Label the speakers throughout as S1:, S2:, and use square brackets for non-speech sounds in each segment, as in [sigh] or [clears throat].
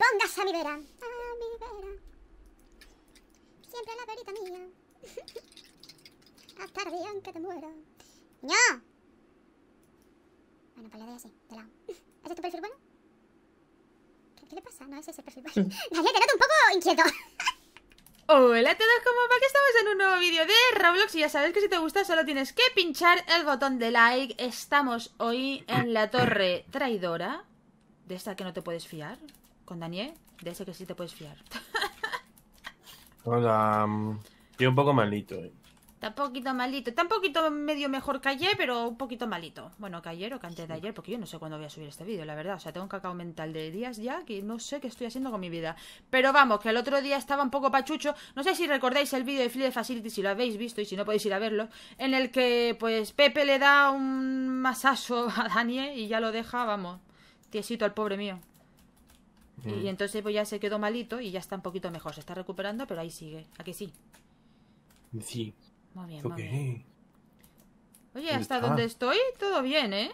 S1: Póngase a mi vera. A mi vera. Siempre la verita mía. [laughs] Hasta el día en que te muero. ¡No! Bueno, pues le doy así, de lado. [laughs] ¿Ese es tu perfil bueno? ¿Qué, le pasa? No, ese es el perfil bueno. gente te noto un poco inquieto. [laughs] Hola a todos, ¿cómo va? Que estamos en un nuevo vídeo de Roblox y ya sabes que si te gusta solo tienes que pinchar el botón de like. Estamos hoy en la torre traidora, de esta que no te puedes fiar con Daniel, de ese que sí te puedes fiar.
S2: [laughs] Hola. Estoy mm, un poco malito. Eh.
S1: Está un poquito malito. Está un poquito medio mejor que ayer, pero un poquito malito. Bueno, que ayer o que antes de ayer, porque yo no sé cuándo voy a subir este vídeo, la verdad. O sea, tengo un cacao mental de días ya que no sé qué estoy haciendo con mi vida. Pero vamos, que el otro día estaba un poco pachucho. No sé si recordáis el vídeo de de Facility, si lo habéis visto y si no podéis ir a verlo. En el que, pues, Pepe le da un masazo [laughs] a Daniel y ya lo deja, vamos, tiesito al pobre mío. Mm. Y entonces pues ya se quedó malito y ya está un poquito mejor. Se está recuperando, pero ahí sigue. aquí sí?
S2: Sí. Muy bien,
S1: Oye, hasta donde estoy, todo bien, ¿eh?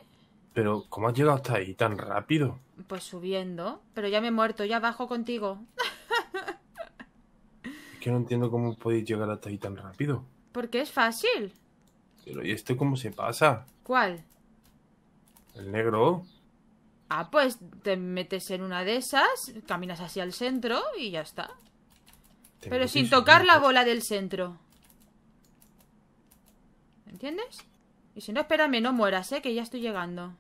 S2: Pero, ¿cómo has llegado hasta ahí tan rápido?
S1: Pues subiendo. Pero ya me he muerto, ya bajo contigo.
S2: [laughs] que no entiendo cómo podéis llegar hasta ahí tan rápido.
S1: Porque es fácil.
S2: Pero, ¿y esto cómo se pasa? ¿Cuál? El negro.
S1: Ah, pues te metes en una de esas, caminas hacia el centro y ya está.
S2: Pero sin tocar
S1: la bola del centro. ¿Entiendes? Y si no, espérame, no mueras, ¿eh? Que ya estoy llegando.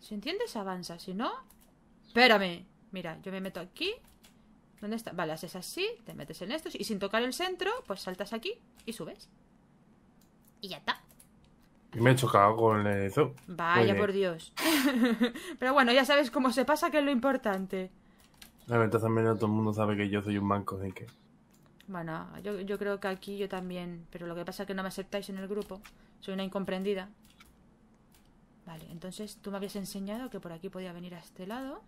S1: Si entiendes, avanza. Si no... Espérame. Mira, yo me meto aquí. ¿Dónde está? Vale, haces así, te metes en estos y sin tocar el centro, pues saltas aquí y subes. Y ya está.
S2: Me he chocado con eso. Vaya, por
S1: Dios. [laughs] Pero bueno, ya sabes cómo se pasa, que es lo importante.
S2: ver, entonces también todo el mundo sabe que yo soy un manco, ¿de que...
S1: Bueno, yo, yo creo que aquí yo también, pero lo que pasa es que no me aceptáis en el grupo. Soy una incomprendida. Vale, entonces tú me habías enseñado que por aquí podía venir a este lado.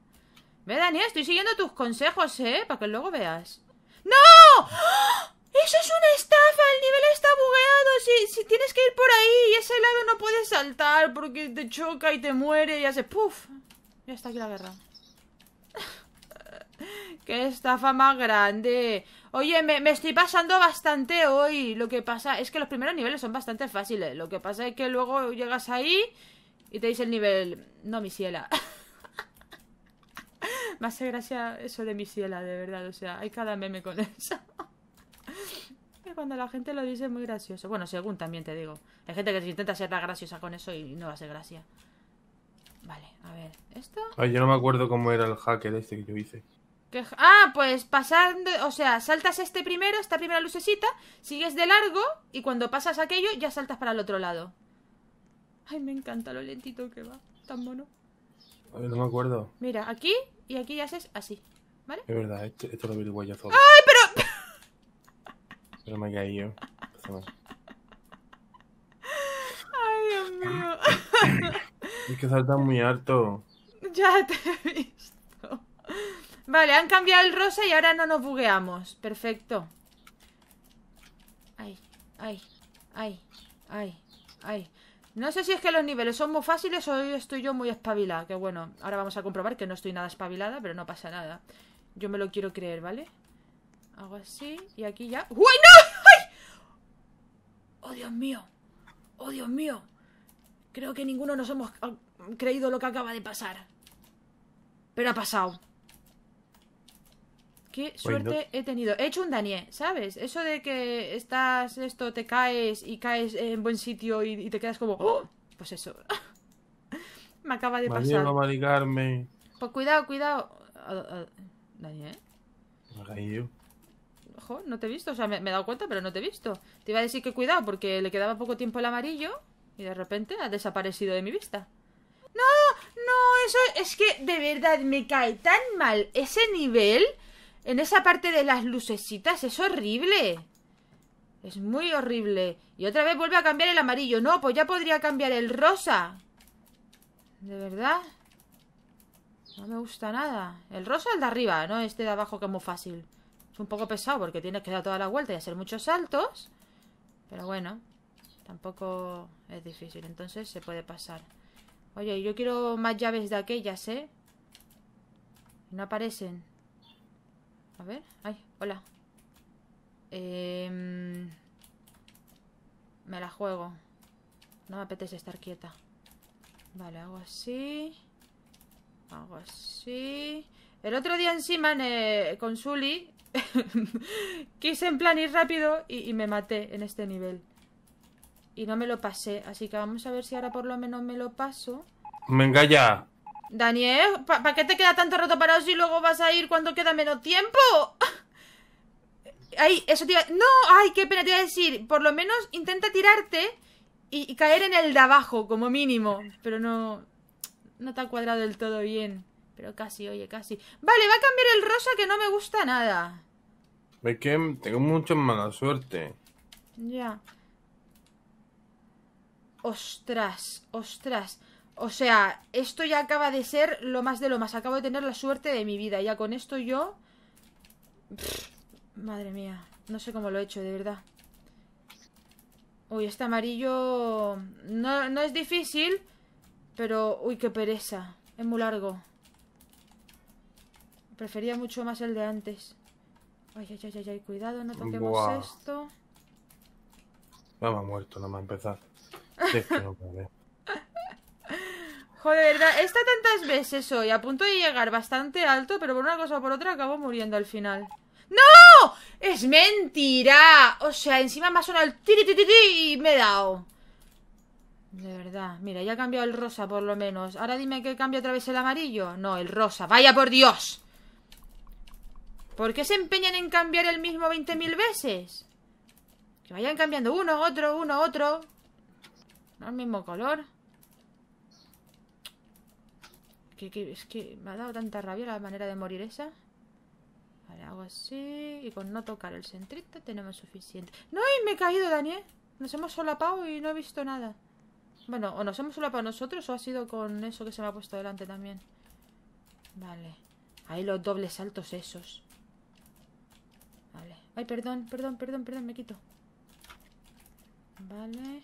S1: Ve, Daniel, estoy siguiendo tus consejos, ¿eh? Para que luego veas. ¡No! ¡Ah! si, tienes que ir por ahí y ese lado no puedes saltar porque te choca y te muere y hace puff. Ya está aquí la guerra. [laughs] ¡Qué estafa más grande! Oye, me, estoy pasando bastante hoy. Lo que pasa es que los primeros niveles son bastante fáciles. Lo que pasa es que luego llegas ahí y te dice el nivel... No, mi ciela. [laughs] me gracia eso de mi ciela, de verdad. O sea, hay cada meme con eso. [laughs] cuando la gente lo dice muy gracioso. Bueno, según también te digo. Hay gente que se intenta ser graciosa con eso y no va a ser gracia. Vale, a ver, ¿esto?
S2: Ay, yo no me acuerdo cómo era el hacker este que yo hice.
S1: ah, pues pasando, o sea, saltas este primero, esta primera lucecita, sigues de largo y cuando pasas aquello ya saltas para el otro lado. Ay, me encanta lo lentito que va, tan mono.
S2: A ver, no me acuerdo.
S1: Mira, aquí y aquí ya haces así, ¿vale?
S2: Es verdad, esto, esto lo vi guayazo. ¡Ay, pero pero me caí yo.
S1: Ay, Dios mío.
S2: [clears throat] es que salta muy harto.
S1: Ya te he visto. Vale, han cambiado el rosa y ahora no nos bugueamos. Perfecto. Ay, ay, ay, ay, ay. No sé si es que los niveles son muy fáciles o estoy yo muy espabilada. Que bueno, ahora vamos a comprobar que no estoy nada espabilada, pero no pasa nada. Yo me lo quiero creer, ¿vale? vale Hago así y aquí ya... ¡Uy, no! ¡Ay! ¡Oh, Dios mío! ¡Oh, Dios mío! Creo que ninguno nos hemos ah, creído lo que acaba de pasar. Pero ha pasado. Qué suerte he tenido. He hecho un Daniel, ¿sabes? Eso de que estás esto, te caes y caes en buen sitio y, te quedas como... ¡Oh! Pues eso. [laughs] Me acaba de pasar. Va
S2: a
S1: Pues cuidado, cuidado. Ah, ah, Daniel no te he visto. O sea, me, he dado cuenta, pero no te he visto. Te iba a decir que cuidado, porque le quedaba poco tiempo el amarillo y de repente ha desaparecido de mi vista. No, no, eso es que de verdad me cae tan mal ese nivel en esa parte de las lucecitas. Es horrible. Es muy horrible. Y otra vez vuelve a cambiar el amarillo. No, pues ya podría cambiar el rosa. De verdad. No me gusta nada. El rosa el de arriba, ¿no? Este de abajo que es muy fácil. Es un poco pesado porque tienes que dar toda la vuelta y hacer muchos saltos. Pero bueno, tampoco es difícil. Entonces se puede pasar. Oye, yo quiero más llaves de aquellas, ¿eh? No aparecen. A ver. Ay, hola. Em, me la juego. No me apetece estar quieta. Vale, hago así. Hago así. El otro día encima eh, con Sully [laughs] Quise en plan ir rápido y, me maté en este nivel. Y no me lo pasé, así que vamos a ver si ahora por lo menos me lo paso.
S2: Venga ya.
S1: Daniel, ¿para qué te queda tanto rato parado si luego vas a ir cuando queda menos tiempo? [laughs] Ay, eso te iba... No, ay, qué pena te iba a decir. Por lo menos intenta tirarte y, y, caer en el de abajo, como mínimo. Pero no... No te ha cuadrado del todo bien. Pero casi, oye, casi. Vale, va a cambiar el rosa que no me gusta nada.
S2: Es que tengo mucha mala suerte.
S1: Ya. Ostras, ostras. O sea, esto ya acaba de ser lo más de lo más. Acabo de tener la suerte de mi vida. Ya con esto yo... madre mía. No sé cómo lo he hecho, de verdad. Uy, este amarillo... No, no es difícil, pero... Uy, qué pereza. Es muy largo. Prefería mucho más el de antes. Ay, ay, ay, ay, cuidado, no toquemos esto.
S2: No me ha muerto, no me ha empezado.
S1: Joder, ¿verdad? tantas veces hoy a punto de llegar bastante alto, pero por una cosa o por otra acabo muriendo al final. ¡No! ¡Es mentira! O sea, encima me ha sonado el tiri, y me he dado. De verdad. Mira, ya ha cambiado el rosa por lo menos. Ahora dime que cambia otra vez el amarillo. No, el rosa. ¡Vaya por Dios! ¿Por qué se empeñan en cambiar el mismo 20.000 veces? Que vayan cambiando uno, otro, uno, otro. No el mismo color. es que me ha dado tanta rabia la manera de morir esa. Vale, hago así. Y con no tocar el centrito tenemos suficiente. ¡No! Y me he caído, Daniel. ¿eh? Nos hemos solapado y no he visto nada. Bueno, o nos hemos solapado nosotros o ha sido con eso que se me ha puesto delante también. Vale. Ahí los dobles saltos esos. Ay, perdón, perdón, perdón, perdón, me quito. Vale.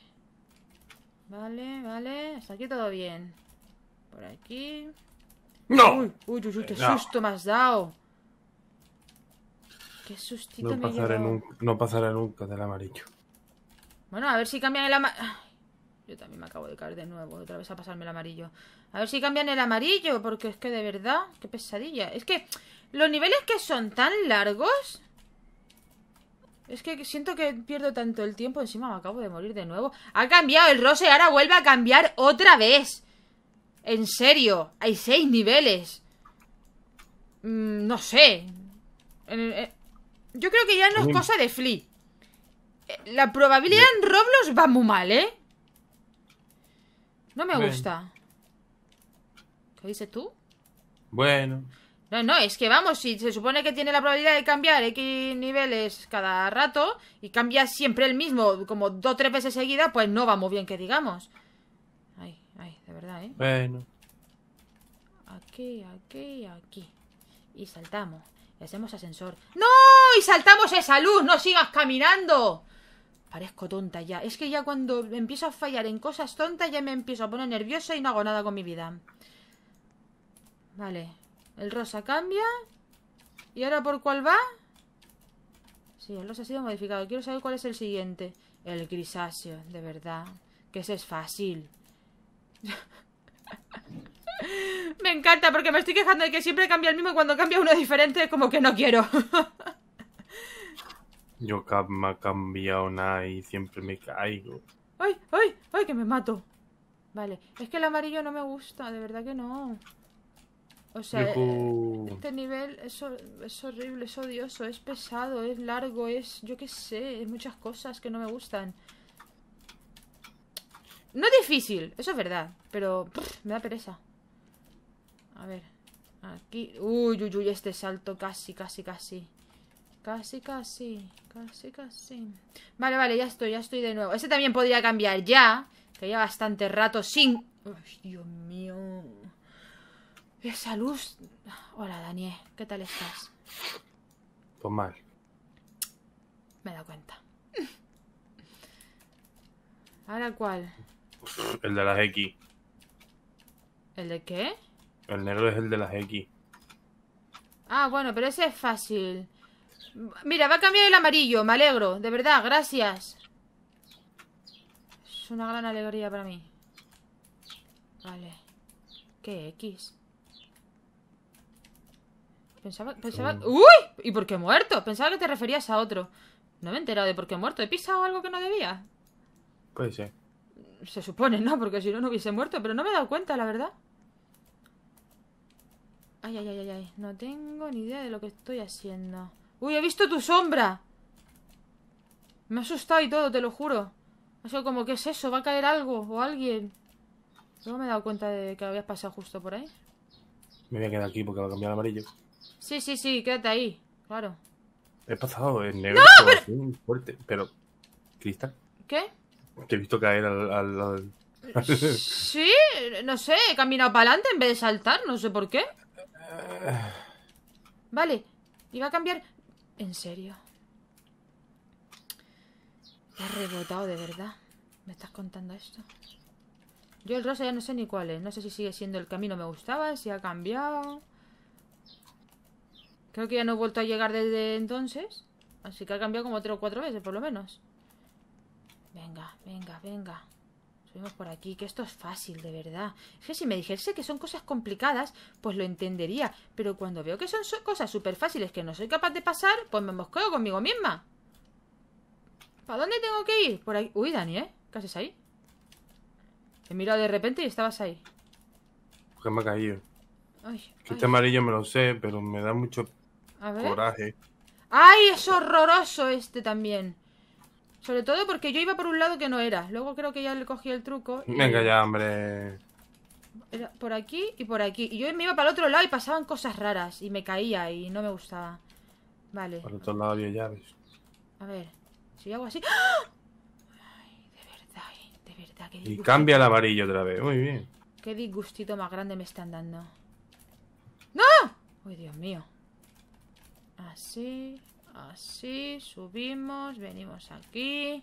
S1: Vale, vale. Hasta aquí todo bien. Por aquí. ¡No! Uy, uy, uy, qué eh, susto me has dado. Qué sustito no me pasaré dado
S2: No pasará nunca del amarillo.
S1: Bueno, a ver si cambian el amarillo. Yo también me acabo de caer de nuevo, otra vez a pasarme el amarillo. A ver si cambian el amarillo, porque es que de verdad, qué pesadilla. Es que los niveles que son tan largos es que siento que pierdo tanto el tiempo. Encima me acabo de morir de nuevo. Ha cambiado el roce. Ahora vuelve a cambiar otra vez. En serio. Hay seis niveles. Mm, no sé. Eh, yo creo que ya no es cosa de Flea. Eh, la probabilidad en Roblox va muy mal, ¿eh? No me gusta. ¿Qué dices tú? Bueno. No, no, es que vamos, si se supone que tiene la probabilidad de cambiar X niveles cada rato y cambia siempre el mismo, como dos o tres veces seguida, pues no vamos bien que digamos. Ay, ay, de verdad, ¿eh? Bueno. Aquí, aquí, aquí. Y saltamos. Y hacemos ascensor. ¡No! Y saltamos esa luz, no sigas caminando. Parezco tonta ya. Es que ya cuando empiezo a fallar en cosas tontas ya me empiezo a poner nerviosa y no hago nada con mi vida. Vale, el rosa cambia. ¿Y ahora por cuál va? Sí, el rosa ha sido modificado. Quiero saber cuál es el siguiente. El grisáceo, de verdad. Que ese es fácil. [laughs] me encanta, porque me estoy quejando de que siempre cambia el mismo y cuando cambia uno diferente, como que no quiero.
S2: [laughs] Yo me he cambiado nada y siempre me caigo.
S1: ¡Ay, ay, ay! Que me mato. Vale, es que el amarillo no me gusta, de verdad que no. O sea, este nivel es, horrible, es odioso, es pesado, es largo, es... Yo qué sé, es muchas cosas que no me gustan. No es difícil, eso es verdad, pero me da pereza. A ver, aquí... Uy, uy, uy, este salto casi, casi, casi. Casi, casi, casi, casi. Vale, vale, ya estoy, ya estoy de nuevo. Este también podría cambiar ya, que ya bastante rato sin... Ay, Dios mío... Esa luz. Hola, Daniel. ¿Qué tal estás? Pues mal. Me he dado cuenta. ¿Ahora cuál?
S2: El de las X. ¿El de qué? El negro es el de las X.
S1: Ah, bueno, pero ese es fácil. Mira, va a cambiar el amarillo, me alegro, de verdad, gracias. Es una gran alegría para mí. Vale. ¿Qué X? Pensaba, pensaba... ¡Uy! ¿Y por qué muerto? Pensaba que te referías a otro. No me he enterado de por qué muerto. ¿He pisado algo que no debía? Puede ser. Se supone, ¿no? Porque si no, no hubiese muerto. Pero no me he dado cuenta, la verdad. Ay, ay, ay, ay, No tengo ni idea de lo que estoy haciendo. ¡Uy, he visto tu sombra! Me ha asustado y todo, te lo juro. Ha sido como, ¿qué es eso? ¿Va a caer algo? ¿O alguien? Luego me he dado cuenta de que habías pasado justo por ahí.
S2: Me voy a quedar aquí porque va a cambiar amarillo.
S1: Sí, sí, sí, quédate ahí, claro.
S2: He pasado en negro fuerte, pero. ¿Cristal? ¿Qué? Te he visto caer al, al,
S1: Sí, no sé, he caminado para adelante en vez de saltar, no sé por qué. Vale, iba a cambiar... En serio. Te ha rebotado, de verdad. ¿Me estás contando esto? Yo el rosa ya no sé ni cuál es. No sé si sigue siendo el camino me gustaba, si ha cambiado... Creo que ya no he vuelto a llegar desde entonces. Así que ha cambiado como tres o cuatro veces, por lo menos. Venga, venga, venga. Subimos por aquí, que esto es fácil, de verdad. Es que si me dijese que son cosas complicadas, pues lo entendería. Pero cuando veo que son cosas súper fáciles que no soy capaz de pasar, pues me mosqueo conmigo misma. ¿Para dónde tengo que ir? Por ahí. Uy, Dani, ¿eh? ¿Qué haces ahí? Te he de repente y estabas ahí. qué me ha caído. Ay, Este amarillo
S2: me lo sé, pero me da mucho
S1: a ver. Coraje. ¡Ay, es horroroso este también! Sobre todo porque yo iba por un lado que no era. Luego creo que ya le cogí el truco. Venga
S2: ya, hombre.
S1: Era por aquí y por aquí. Y yo me iba para el otro lado y pasaban cosas raras. Y me caía y no me gustaba. Vale. Por otro
S2: lado había llaves.
S1: A ver. Si hago así. ¡Ah! Ay, de verdad, eh, de verdad. y cambia
S2: la varilla otra vez. Muy bien.
S1: Qué disgustito más grande me están dando. ¡No! ¡Uy, Dios mío! así, así, subimos, venimos aquí.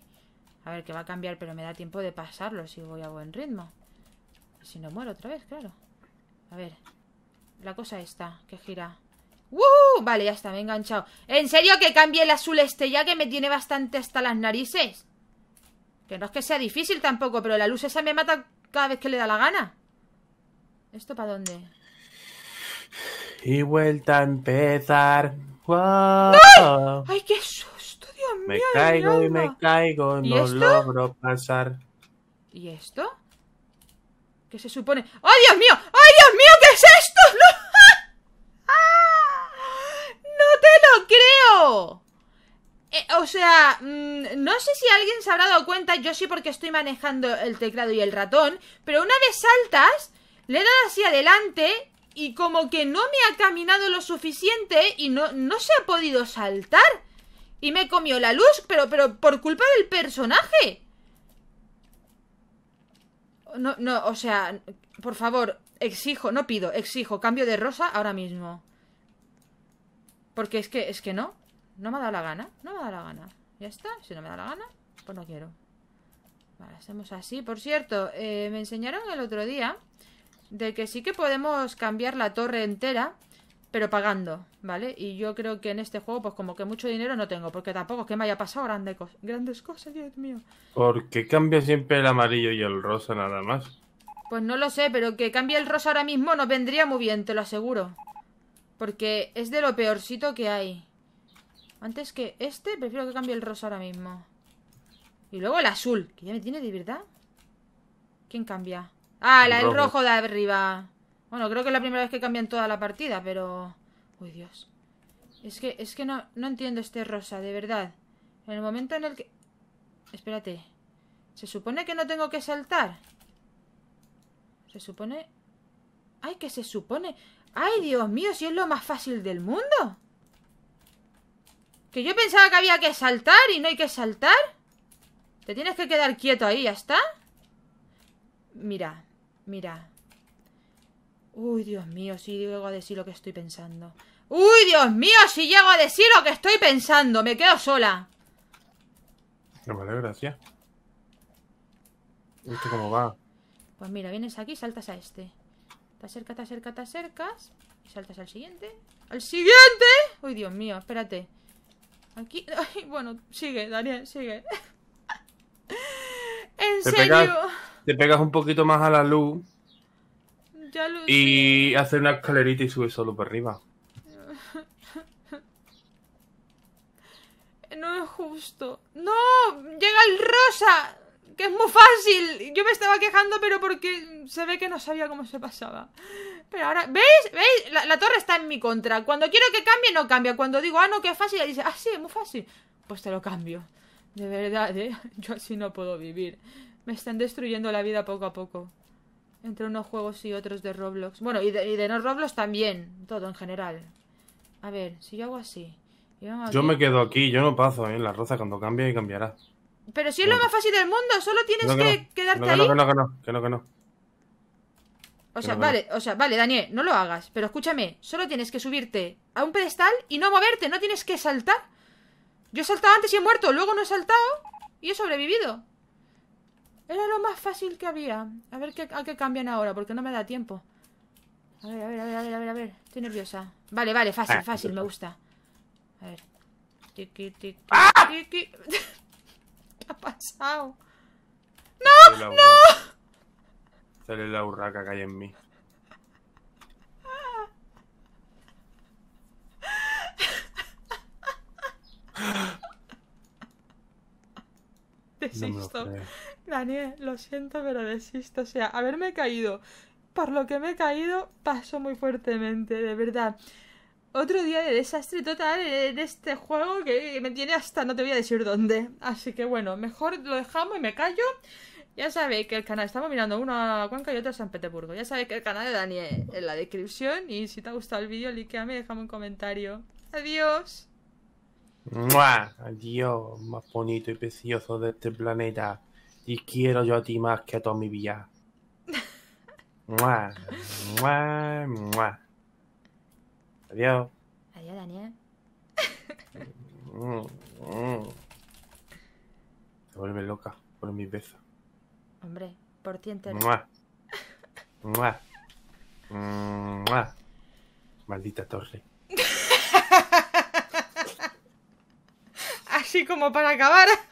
S1: A ver, que va a cambiar, pero me da tiempo de pasarlo si voy a buen ritmo. Si no muero otra vez, claro. A ver, la cosa está, que gira. Vale, ya está, me he enganchado. ¿En serio que cambie el azul este ya? Que me tiene bastante hasta las narices. Que no es que sea difícil tampoco, pero la luz esa me mata cada vez que le da la gana. ¿Esto para dónde?
S2: Y vuelta a empezar. ¡Wow! ¡Ay!
S1: qué susto,
S2: Dios mío! Me caigo y me caigo, no logro pasar.
S1: ¿Y esto? ¿Qué se supone? ¡Ay, Dios mío! ¡Ay, Dios mío! ¿Qué es esto? [laughs] ¡No, ¡No te lo creo! Eh, o sea, mm, no sé si alguien se habrá dado cuenta, yo sí porque estoy manejando el teclado y el ratón, pero una vez saltas, le he dado así adelante y como que no me ha caminado lo suficiente y no, no se ha podido saltar. Y me comió la luz, pero, pero por culpa del personaje. No, no, o sea, por favor, exijo, no pido, exijo cambio de rosa ahora mismo. Porque es que, es que no, no me ha dado la gana, no me ha dado la gana. Ya está, si no me da la gana, pues no quiero. Vale, hacemos así. Por cierto, eh, me enseñaron el otro día de que sí que podemos cambiar la torre entera, pero pagando, ¿vale? Y yo creo que en este juego, pues como que mucho dinero no tengo, porque tampoco es que me haya pasado grandes cosas, Dios mío.
S2: ¿Por qué cambia siempre el amarillo y el rosa nada más?
S1: Pues no lo sé, pero que cambie el rosa ahora mismo No vendría muy bien, te lo aseguro. Porque es de lo peorcito que hay. Antes que este, prefiero que cambie el rosa ahora mismo. Y luego el azul, que ya me tiene de verdad. ¿Quién cambia? Ah, el, rojo. de arriba. Bueno, creo que es la primera vez que cambian toda la partida, pero... Uy, Dios. Es que, es que no, no entiendo este rosa, de verdad. En el momento en el que... Espérate. ¿Se supone que no tengo que saltar? Se supone... ¡Ay, que se supone! ¡Ay, Dios mío! Si es lo más fácil del mundo. Que yo pensaba que había que saltar y no hay que saltar. Te tienes que quedar quieto ahí, ¿ya está? Mira, Mira. Uy, Dios mío, si llego a decir lo que estoy pensando. Uy, Dios mío, si llego a decir lo que estoy pensando. Me quedo sola.
S2: No vale, gracias. cómo va?
S1: Pues mira, vienes aquí y saltas a este. Te acercas, te acercas, te acercas. Y saltas al siguiente. ¡Al siguiente! Uy, Dios mío, espérate. Aquí. [laughs] bueno, sigue, Daniel, sigue. [laughs] en serio
S2: te pegas un poquito más a la luz y hacer una escalerita y sube solo por arriba. [laughs]
S1: No es justo. ¡No! ¡Llega el rosa! ¡Que es muy fácil! Yo me estaba quejando, pero porque se ve que no sabía cómo se pasaba. Pero ahora, ¿veis? ¿Veis? La, torre está en mi contra. Cuando quiero que cambie, no cambia. Cuando digo, ah, no, que es fácil, dice, ah, sí, es muy fácil. Pues te lo cambio. De verdad, ¿eh? [laughs] Yo así no puedo vivir. Me están destruyendo la vida poco a poco. Entre unos juegos y otros de Roblox. Bueno, y de, no Roblox también. Todo en general. A ver, si yo hago así. Yo, me
S2: quedo aquí, yo no paso, en ¿eh? La roza cuando cambie cambiará.
S1: Pero si es lo más fácil del mundo, solo tienes que, quedarte ahí. no, que no,
S2: que no, que no. O sea, vale,
S1: o sea, vale, Daniel, no lo hagas. Pero escúchame, solo tienes que subirte a un pedestal y no moverte, no tienes que saltar. Yo he saltado antes y he muerto, luego no he saltado y he sobrevivido. Era lo más fácil que había. A ver qué, a qué cambian ahora, porque no me da tiempo. A ver, a ver, a ver, a ver, a ver, a ver. Estoy nerviosa. Vale, vale, fácil, ah, fácil, me gusta. A ver. Tiki, tiki, tiki. ¿Qué ha pasado?
S2: ¡No! ¡No! Sale la urraca que hay en mí.
S1: Daniel, lo siento, pero desisto. O sea, haberme caído por lo que me he caído, paso muy fuertemente, de verdad. Otro día de desastre total en este juego que me tiene hasta no te voy a decir dónde. Así que bueno, mejor lo dejamos y me callo. Ya sabéis que el canal, estamos mirando una a Cuenca y otra a San Petersburgo. Ya sabéis que el canal de Daniel en la descripción. Y si te ha gustado el vídeo, likeame y déjame un comentario. Adiós.
S2: ¡Mua! Dios más bonito y precioso de este planeta. Y quiero yo a ti más que a toda mi vida. Adiós. Adiós, Daniel. Se vuelve loca por mis besos.
S1: Hombre, por ti entero. ¡Mua!
S2: ¡Mua! Maldita torre.
S1: como para acabar.